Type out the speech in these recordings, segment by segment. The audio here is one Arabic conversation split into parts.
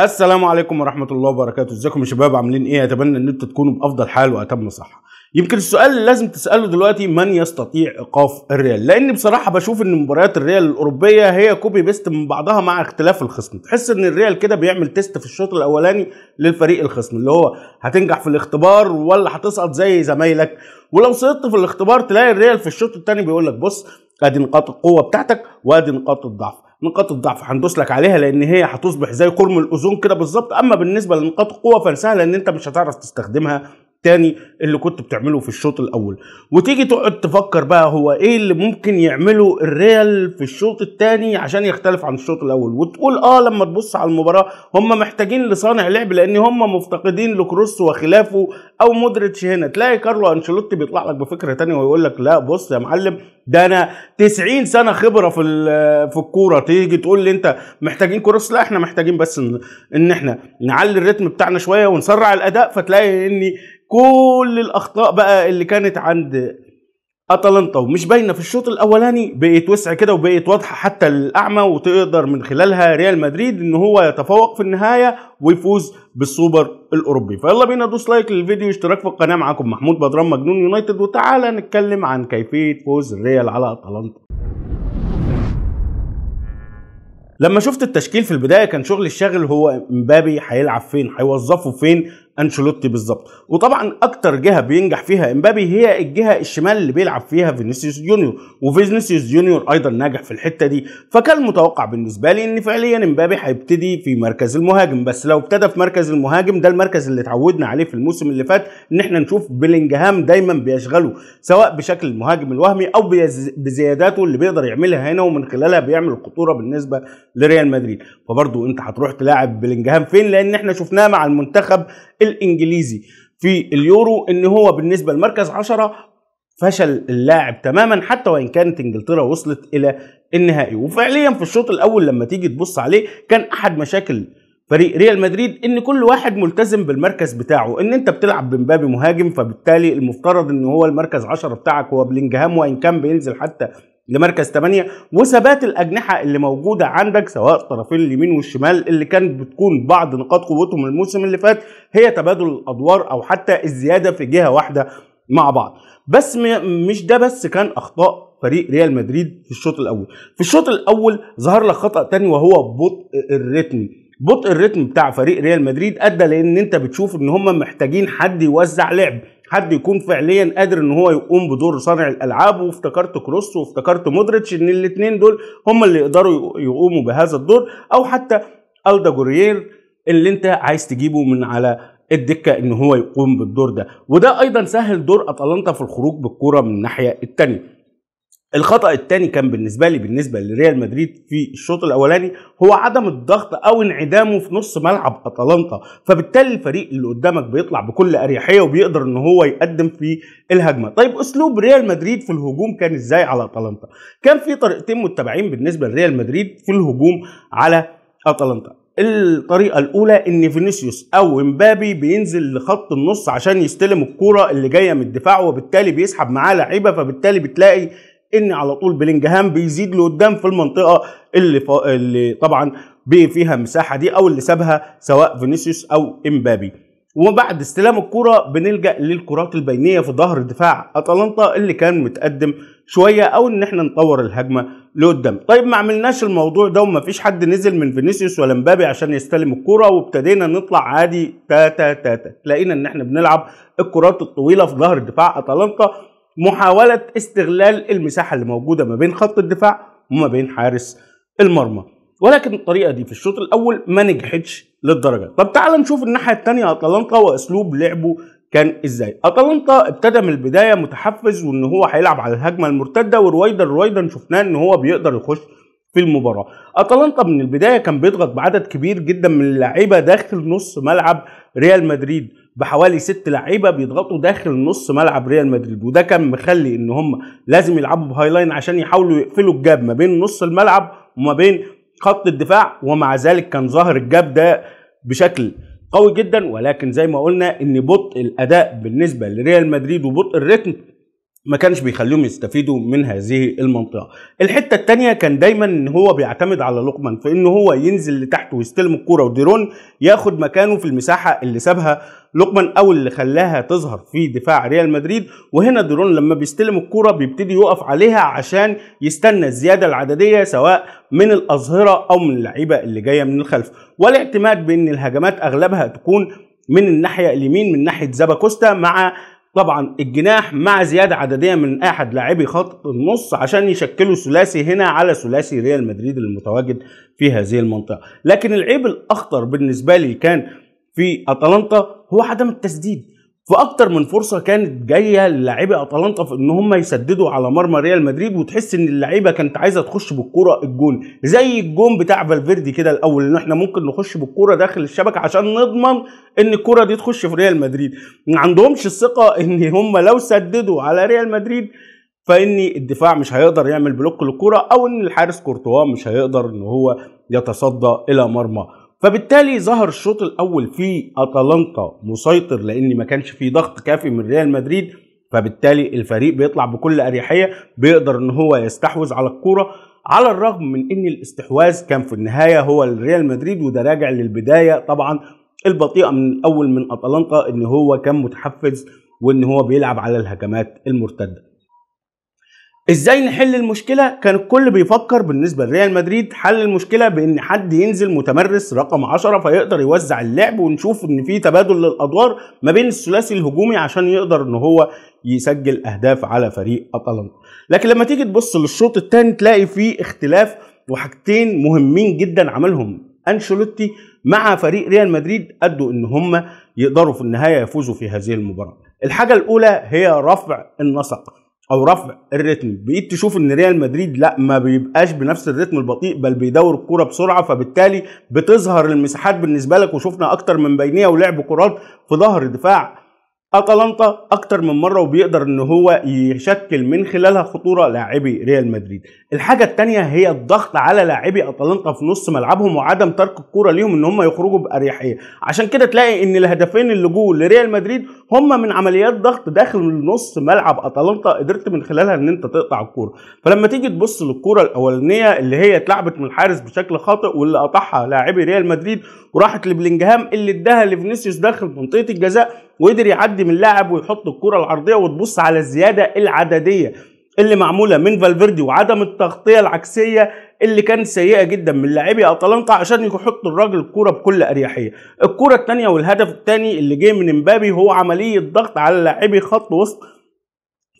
السلام عليكم ورحمه الله وبركاته ازيكم يا شباب عاملين ايه اتمنى ان انتوا تكونوا بافضل حال واتم صحه يمكن السؤال اللي لازم تساله دلوقتي من يستطيع ايقاف الريال لان بصراحه بشوف ان مباريات الريال الاوروبيه هي كوبي بيست من بعضها مع اختلاف الخصم تحس ان الريال كده بيعمل تيست في الشوط الاولاني للفريق الخصم اللي هو هتنجح في الاختبار ولا هتسقط زي زمايلك ولو سقطت في الاختبار تلاقي الريال في الشوط الثاني بيقول لك بص ادي نقاط القوه بتاعتك وادي نقاط الضعف نقاط الضعف هندوس لك عليها لان هي هتصبح زي كرم الاوزون كده بالظبط اما بالنسبه لنقاط القوه فسهله ان انت مش هتعرف تستخدمها التاني اللي كنت بتعمله في الشوط الاول وتيجي تقعد تفكر بقى هو ايه اللي ممكن يعمله الريال في الشوط التاني عشان يختلف عن الشوط الاول وتقول اه لما تبص على المباراه هم محتاجين لصانع لعب لان هم مفتقدين لكروس وخلافه او مودريتش هنا تلاقي كارلو انشيلوتي بيطلع لك بفكره تانية ويقول لك لا بص يا معلم ده انا 90 سنه خبره في في الكوره تيجي تقول لي انت محتاجين كروس لا احنا محتاجين بس ان, احنا نعلي الريتم بتاعنا شويه ونسرع الاداء فتلاقي اني كل الاخطاء بقى اللي كانت عند اتلانتا ومش باينه في الشوط الاولاني بقت وسع كده وبقت واضحه حتى للاعمى وتقدر من خلالها ريال مدريد ان هو يتفوق في النهايه ويفوز بالسوبر الاوروبي فيلا بينا دوس لايك للفيديو واشتراك في القناه معاكم محمود بدران مجنون يونايتد وتعالى نتكلم عن كيفيه فوز الريال على اتلانتا لما شفت التشكيل في البدايه كان شغل الشاغل هو مبابي هيلعب فين هيوظفه فين انشيلوتي بالظبط وطبعا اكتر جهه بينجح فيها امبابي هي الجهه الشمال اللي بيلعب فيها فينيسيوس جونيور وفينيسيوس جونيور ايضا ناجح في الحته دي فكان متوقع بالنسبه لي ان فعليا امبابي هيبتدي في مركز المهاجم بس لو ابتدى في مركز المهاجم ده المركز اللي اتعودنا عليه في الموسم اللي فات ان احنا نشوف بلينجهام دايما بيشغله سواء بشكل المهاجم الوهمي او بزياداته اللي بيقدر يعملها هنا ومن خلالها بيعمل الخطوره بالنسبه لريال مدريد فبرضه انت هتروح تلاعب بلينجهام فين لان احنا شفناه مع المنتخب الانجليزي في اليورو ان هو بالنسبه لمركز 10 فشل اللاعب تماما حتى وان كانت انجلترا وصلت الى النهائي وفعليا في الشوط الاول لما تيجي تبص عليه كان احد مشاكل فريق ريال مدريد ان كل واحد ملتزم بالمركز بتاعه ان انت بتلعب بمبابي مهاجم فبالتالي المفترض ان هو المركز 10 بتاعك هو بلينجهام وان كان بينزل حتى لمركز 8 وثبات الاجنحه اللي موجوده عندك سواء الطرفين اليمين والشمال اللي كانت بتكون بعض نقاط قوتهم الموسم اللي فات هي تبادل الادوار او حتى الزياده في جهه واحده مع بعض بس مش ده بس كان اخطاء فريق ريال مدريد في الشوط الاول في الشوط الاول ظهر لك خطا تاني وهو بطء الريتم بطء الريتم بتاع فريق ريال مدريد ادى لان انت بتشوف ان هم محتاجين حد يوزع لعب حد يكون فعليا قادر ان هو يقوم بدور صانع الالعاب وافتكرت كروس وافتكرت مودريتش ان الاثنين دول هم اللي يقدروا يقوموا بهذا الدور او حتى الدا جورير اللي انت عايز تجيبه من على الدكه ان هو يقوم بالدور ده وده ايضا سهل دور اتلانتا في الخروج بالكوره من الناحيه الثانيه الخطا الثاني كان بالنسبه لي بالنسبه لريال مدريد في الشوط الاولاني هو عدم الضغط او انعدامه في نص ملعب اتلانتا فبالتالي الفريق اللي قدامك بيطلع بكل اريحيه وبيقدر ان هو يقدم في الهجمه طيب اسلوب ريال مدريد في الهجوم كان ازاي على اتلانتا كان في طريقتين متبعين بالنسبه لريال مدريد في الهجوم على اتلانتا الطريقه الاولى ان فينيسيوس او امبابي بينزل لخط النص عشان يستلم الكوره اللي جايه من الدفاع وبالتالي بيسحب معاه لعيبه فبالتالي بتلاقي ان على طول بلينجهام بيزيد لقدام في المنطقه اللي, ف... اللي طبعا فيها المساحه دي او اللي سابها سواء فينيسيوس او امبابي وبعد استلام الكرة بنلجأ للكرات البينية في ظهر دفاع أتلانتا اللي كان متقدم شوية أو إن إحنا نطور الهجمة لقدام. طيب ما عملناش الموضوع ده ومفيش حد نزل من فينيسيوس ولا مبابي عشان يستلم الكرة وابتدينا نطلع عادي تاتا تاتا. لقينا إن إحنا بنلعب الكرات الطويلة في ظهر دفاع أتلانتا محاولة استغلال المساحة اللي موجودة ما بين خط الدفاع وما بين حارس المرمى ولكن الطريقة دي في الشوط الأول ما نجحتش للدرجة طب تعال نشوف الناحية التانية أتلانتا وأسلوب لعبه كان ازاي اتلانتا ابتدى من البدايه متحفز وان هو هيلعب على الهجمه المرتده ورويدا رويدا شفناه ان هو بيقدر يخش في المباراه اتلانتا من البدايه كان بيضغط بعدد كبير جدا من اللعيبه داخل نص ملعب ريال مدريد بحوالي ست لعيبه بيضغطوا داخل نص ملعب ريال مدريد وده كان مخلي ان هم لازم يلعبوا بهاي لاين عشان يحاولوا يقفلوا الجاب ما بين نص الملعب وما بين خط الدفاع ومع ذلك كان ظاهر الجاب ده بشكل قوي جدا ولكن زي ما قلنا ان بطء الاداء بالنسبه لريال مدريد وبطء الريتم ما كانش بيخليهم يستفيدوا من هذه المنطقه الحته الثانيه كان دايما ان هو بيعتمد على لقمان في ان هو ينزل لتحت ويستلم الكوره وديرون ياخد مكانه في المساحه اللي سابها لقمان او اللي خلاها تظهر في دفاع ريال مدريد وهنا ديرون لما بيستلم الكوره بيبتدي يقف عليها عشان يستنى الزياده العدديه سواء من الاظهره او من اللعيبه اللي جايه من الخلف والاعتماد بان الهجمات اغلبها تكون من الناحيه اليمين من ناحيه زابا كوستا مع طبعا الجناح مع زياده عدديه من احد لاعبي خط النص عشان يشكلوا ثلاثي هنا على ثلاثي ريال مدريد المتواجد في هذه المنطقه لكن العيب الاخطر بالنسبه لي كان في اتلانتا هو عدم التسديد في اكتر من فرصه كانت جايه للاعيبه اتلانتا في ان هم يسددوا على مرمى ريال مدريد وتحس ان اللعيبه كانت عايزه تخش بالكوره الجون زي الجون بتاع فالفيردي كده الاول ان احنا ممكن نخش بالكوره داخل الشبكه عشان نضمن ان الكوره دي تخش في ريال مدريد ما عندهمش الثقه ان هم لو سددوا على ريال مدريد فان الدفاع مش هيقدر يعمل بلوك للكوره او ان الحارس كورتوا مش هيقدر ان هو يتصدى الى مرمى فبالتالي ظهر الشوط الاول في اتلانتا مسيطر لان ما كانش في ضغط كافي من ريال مدريد فبالتالي الفريق بيطلع بكل اريحيه بيقدر ان هو يستحوذ على الكوره على الرغم من ان الاستحواذ كان في النهايه هو لريال مدريد وده راجع للبدايه طبعا البطيئه من الاول من اتلانتا ان هو كان متحفز وان هو بيلعب على الهجمات المرتده ازاي نحل المشكله كان الكل بيفكر بالنسبه لريال مدريد حل المشكله بان حد ينزل متمرس رقم 10 فيقدر يوزع اللعب ونشوف ان في تبادل للادوار ما بين الثلاثي الهجومي عشان يقدر ان هو يسجل اهداف على فريق اتلانتا لكن لما تيجي تبص للشوط الثاني تلاقي فيه اختلاف وحاجتين مهمين جدا عملهم انشيلوتي مع فريق ريال مدريد ادوا ان هم يقدروا في النهايه يفوزوا في هذه المباراه الحاجه الاولى هي رفع النسق او رفع الريتم بقيت تشوف ان ريال مدريد لا ما بيبقاش بنفس الريتم البطيء بل بيدور الكرة بسرعه فبالتالي بتظهر المساحات بالنسبه لك وشفنا اكتر من بينيه ولعب كرات في ظهر دفاع اتلانتا اكتر من مره وبيقدر ان هو يشكل من خلالها خطوره لاعبي ريال مدريد الحاجه الثانيه هي الضغط على لاعبي اتلانتا في نص ملعبهم وعدم ترك الكره ليهم ان هم يخرجوا باريحيه عشان كده تلاقي ان الهدفين اللي جوه لريال مدريد هم من عمليات ضغط داخل نص ملعب اتلانتا قدرت من خلالها ان انت تقطع الكوره فلما تيجي تبص للكوره الاولانيه اللي هي اتلعبت من الحارس بشكل خاطئ واللي قطعها لاعبي ريال مدريد وراحت لبلينجهام اللي اداها لفينيسيوس داخل منطقه الجزاء وقدر يعدي من لاعب ويحط الكره العرضيه وتبص على الزياده العدديه اللي معموله من فالفيردي وعدم التغطيه العكسيه اللي كانت سيئه جدا من لاعبي اتلانتا عشان يحط الراجل الكوره بكل اريحيه الكوره الثانيه والهدف الثاني اللي جه من امبابي هو عمليه ضغط على لاعبي خط وسط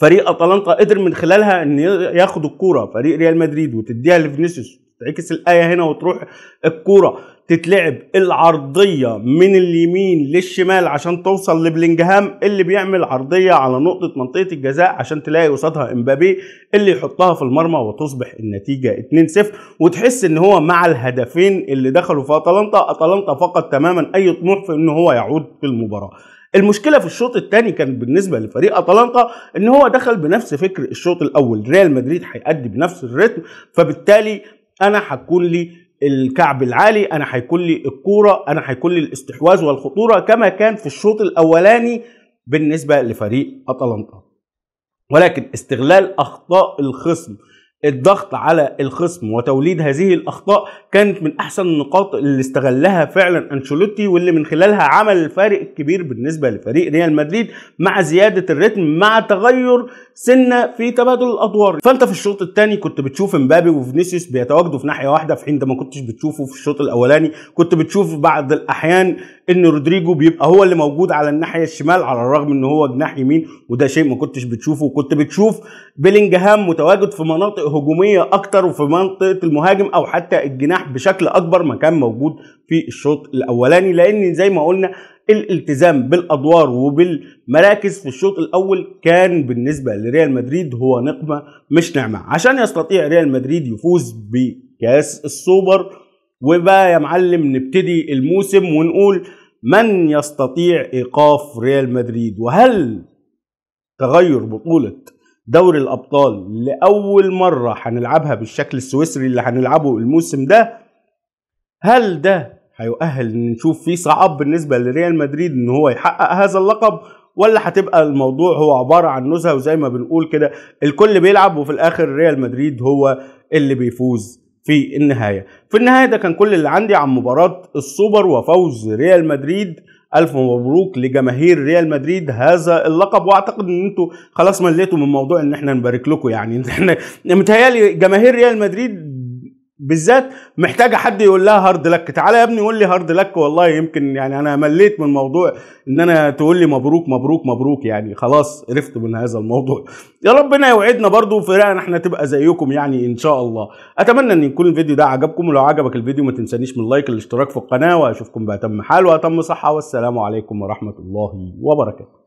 فريق اتلانتا قدر من خلالها ان ياخد الكوره فريق ريال مدريد وتديها لفينيسيوس تعكس الايه هنا وتروح الكوره تتلعب العرضية من اليمين للشمال عشان توصل لبلينجهام اللي بيعمل عرضية على نقطة منطقة الجزاء عشان تلاقي قصادها امبابي اللي يحطها في المرمى وتصبح النتيجة 2-0 وتحس ان هو مع الهدفين اللي دخلوا في اتلانتا اتلانتا فقد تماما اي طموح في ان هو يعود في المباراة المشكله في الشوط الثاني كانت بالنسبه لفريق اتلانتا ان هو دخل بنفس فكر الشوط الاول ريال مدريد هيأدي بنفس الريتم فبالتالي انا هكون لي الكعب العالي انا هيكون لي الكوره انا هيكون لي الاستحواذ والخطوره كما كان في الشوط الاولاني بالنسبه لفريق اتلانتا ولكن استغلال اخطاء الخصم الضغط على الخصم وتوليد هذه الاخطاء كانت من احسن النقاط اللي استغلها فعلا انشيلوتي واللي من خلالها عمل الفارق الكبير بالنسبه لفريق ريال مدريد مع زياده الريتم مع تغير سنه في تبادل الادوار فانت في الشوط الثاني كنت بتشوف مبابي وفينيسيوس بيتواجدوا في ناحيه واحده في حين ده ما كنتش بتشوفه في الشوط الاولاني كنت بتشوف بعض الاحيان ان رودريجو بيبقى هو اللي موجود على الناحيه الشمال على الرغم ان هو جناح يمين وده شيء ما كنتش بتشوفه وكنت بتشوف بيلينجهام متواجد في مناطق هجوميه اكتر وفي منطقه المهاجم او حتى الجناح بشكل اكبر ما كان موجود في الشوط الاولاني لان زي ما قلنا الالتزام بالادوار وبالمراكز في الشوط الاول كان بالنسبه لريال مدريد هو نقمه مش نعمه عشان يستطيع ريال مدريد يفوز بكاس السوبر وبقى يا معلم نبتدي الموسم ونقول من يستطيع ايقاف ريال مدريد وهل تغير بطوله دوري الابطال لاول مره هنلعبها بالشكل السويسري اللي هنلعبه الموسم ده هل ده هيؤهل ان نشوف فيه صعب بالنسبه لريال مدريد ان هو يحقق هذا اللقب ولا هتبقى الموضوع هو عباره عن نزهه وزي ما بنقول كده الكل بيلعب وفي الاخر ريال مدريد هو اللي بيفوز في النهايه في النهايه ده كان كل اللي عندي عن مباراه السوبر وفوز ريال مدريد الف مبروك لجماهير ريال مدريد هذا اللقب واعتقد ان انتوا خلاص مليتوا من موضوع ان احنا نبارك لكم يعني احنا متهيالي جماهير ريال مدريد بالذات محتاجه حد يقول لها هارد لك تعالى يا ابني قول لي هارد لك والله يمكن يعني انا مليت من موضوع ان انا تقول لي مبروك مبروك مبروك يعني خلاص قرفت من هذا الموضوع يا ربنا يوعدنا برضو فرقنا احنا تبقى زيكم يعني ان شاء الله اتمنى ان يكون الفيديو ده عجبكم ولو عجبك الفيديو ما تنسانيش من اللايك والاشتراك في القناه واشوفكم باتم حال واتم صحه والسلام عليكم ورحمه الله وبركاته